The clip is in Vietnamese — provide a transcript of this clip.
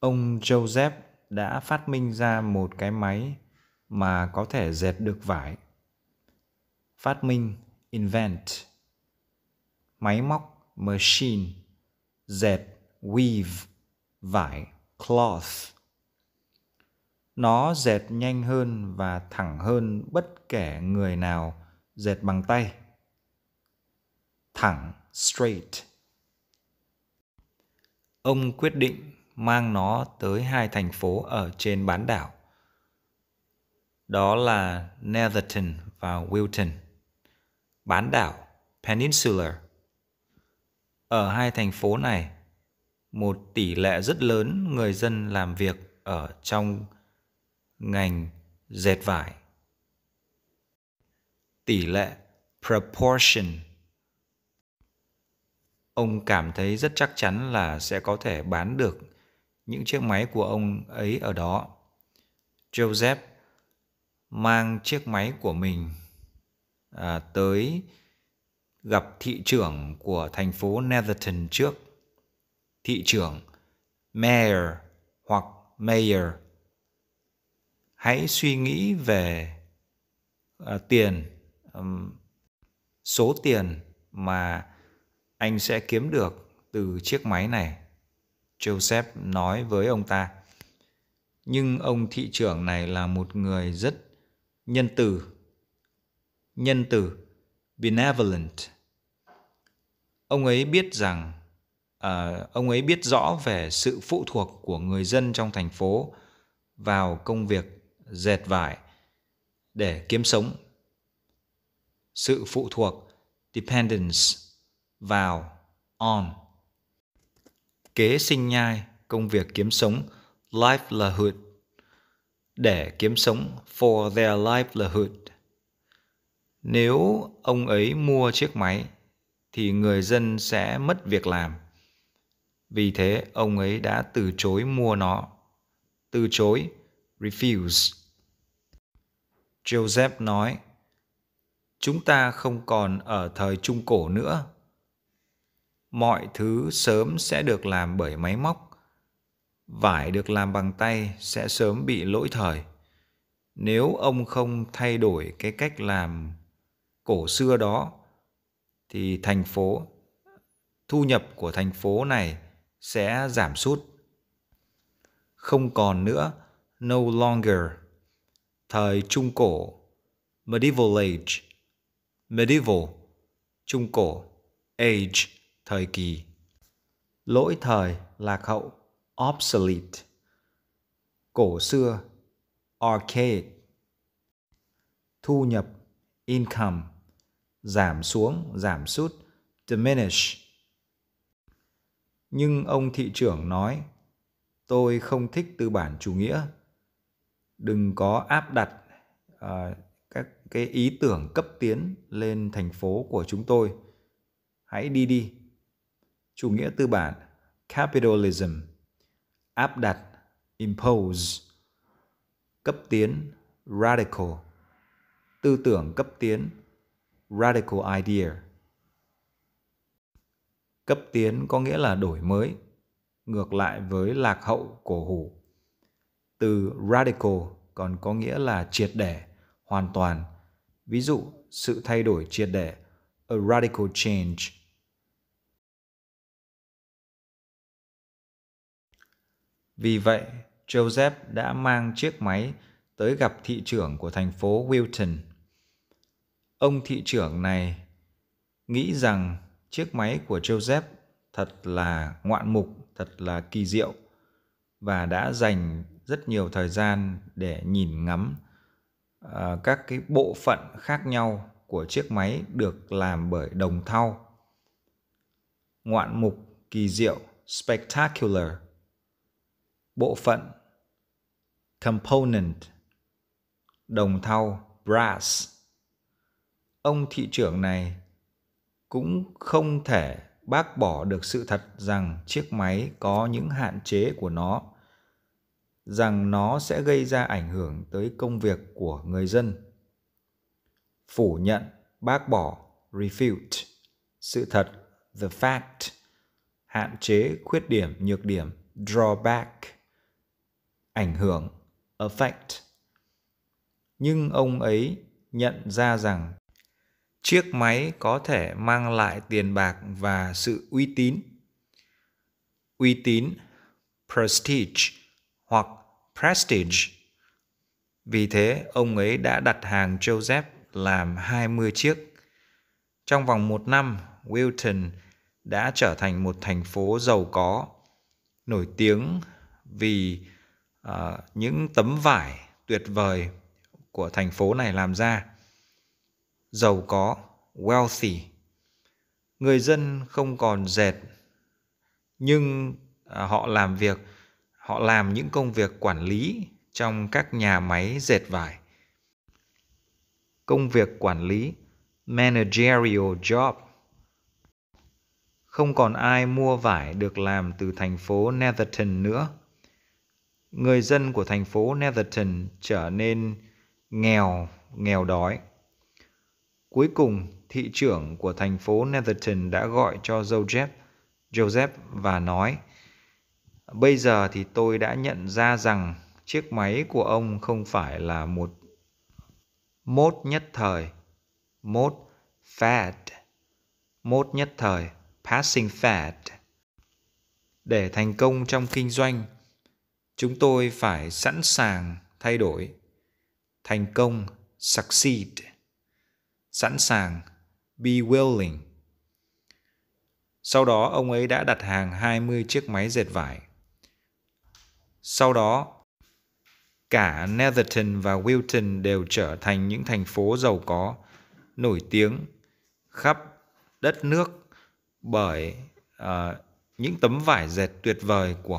ông Joseph đã phát minh ra một cái máy mà có thể dệt được vải. Phát minh invent. Máy móc machine, dệt weave, vải cloth. Nó dệt nhanh hơn và thẳng hơn bất kể người nào dệt bằng tay. Thẳng straight. Ông quyết định mang nó tới hai thành phố ở trên bán đảo. Đó là Netherton và Wilton. Bán đảo Peninsula. Ở hai thành phố này, một tỷ lệ rất lớn người dân làm việc ở trong ngành dệt vải. Tỷ lệ proportion ông cảm thấy rất chắc chắn là sẽ có thể bán được những chiếc máy của ông ấy ở đó. Joseph mang chiếc máy của mình à, tới gặp thị trưởng của thành phố Netherton trước. Thị trưởng, mayor hoặc mayor. Hãy suy nghĩ về à, tiền, um, số tiền mà anh sẽ kiếm được từ chiếc máy này. Joseph nói với ông ta. Nhưng ông thị trưởng này là một người rất nhân từ. Nhân từ, benevolent. Ông ấy biết rằng à, ông ấy biết rõ về sự phụ thuộc của người dân trong thành phố vào công việc dệt vải để kiếm sống. Sự phụ thuộc dependence vào on kế sinh nhai, công việc kiếm sống, livelihood, để kiếm sống for their livelihood. Nếu ông ấy mua chiếc máy thì người dân sẽ mất việc làm. Vì thế ông ấy đã từ chối mua nó. Từ chối, refuse. Joseph nói: Chúng ta không còn ở thời trung cổ nữa mọi thứ sớm sẽ được làm bởi máy móc vải được làm bằng tay sẽ sớm bị lỗi thời nếu ông không thay đổi cái cách làm cổ xưa đó thì thành phố thu nhập của thành phố này sẽ giảm sút không còn nữa no longer thời trung cổ medieval age medieval trung cổ age thời kỳ lỗi thời lạc hậu obsolete cổ xưa arcade thu nhập income giảm xuống giảm sút diminish nhưng ông thị trưởng nói tôi không thích tư bản chủ nghĩa đừng có áp đặt uh, các cái ý tưởng cấp tiến lên thành phố của chúng tôi hãy đi đi chủ nghĩa tư bản capitalism áp đặt impose cấp tiến radical tư tưởng cấp tiến radical idea cấp tiến có nghĩa là đổi mới ngược lại với lạc hậu cổ hủ từ radical còn có nghĩa là triệt để hoàn toàn ví dụ sự thay đổi triệt để a radical change Vì vậy, Joseph đã mang chiếc máy tới gặp thị trưởng của thành phố Wilton. Ông thị trưởng này nghĩ rằng chiếc máy của Joseph thật là ngoạn mục, thật là kỳ diệu và đã dành rất nhiều thời gian để nhìn ngắm uh, các cái bộ phận khác nhau của chiếc máy được làm bởi đồng thau. Ngoạn mục, kỳ diệu, spectacular – bộ phận component đồng thau brass ông thị trưởng này cũng không thể bác bỏ được sự thật rằng chiếc máy có những hạn chế của nó rằng nó sẽ gây ra ảnh hưởng tới công việc của người dân phủ nhận bác bỏ refute sự thật the fact hạn chế khuyết điểm nhược điểm drawback ảnh hưởng affect nhưng ông ấy nhận ra rằng chiếc máy có thể mang lại tiền bạc và sự uy tín uy tín prestige hoặc prestige vì thế ông ấy đã đặt hàng Joseph làm 20 chiếc trong vòng một năm Wilton đã trở thành một thành phố giàu có nổi tiếng vì à, những tấm vải tuyệt vời của thành phố này làm ra giàu có wealthy người dân không còn dệt nhưng à, họ làm việc họ làm những công việc quản lý trong các nhà máy dệt vải công việc quản lý managerial job không còn ai mua vải được làm từ thành phố Netherton nữa người dân của thành phố Netherton trở nên nghèo, nghèo đói. Cuối cùng, thị trưởng của thành phố Netherton đã gọi cho Joseph, Joseph và nói Bây giờ thì tôi đã nhận ra rằng chiếc máy của ông không phải là một mốt nhất thời, mốt fad, mốt nhất thời, passing fad. Để thành công trong kinh doanh, chúng tôi phải sẵn sàng thay đổi thành công succeed sẵn sàng be willing sau đó ông ấy đã đặt hàng 20 chiếc máy dệt vải. Sau đó, cả Netherton và Wilton đều trở thành những thành phố giàu có, nổi tiếng khắp đất nước bởi uh, những tấm vải dệt tuyệt vời của họ.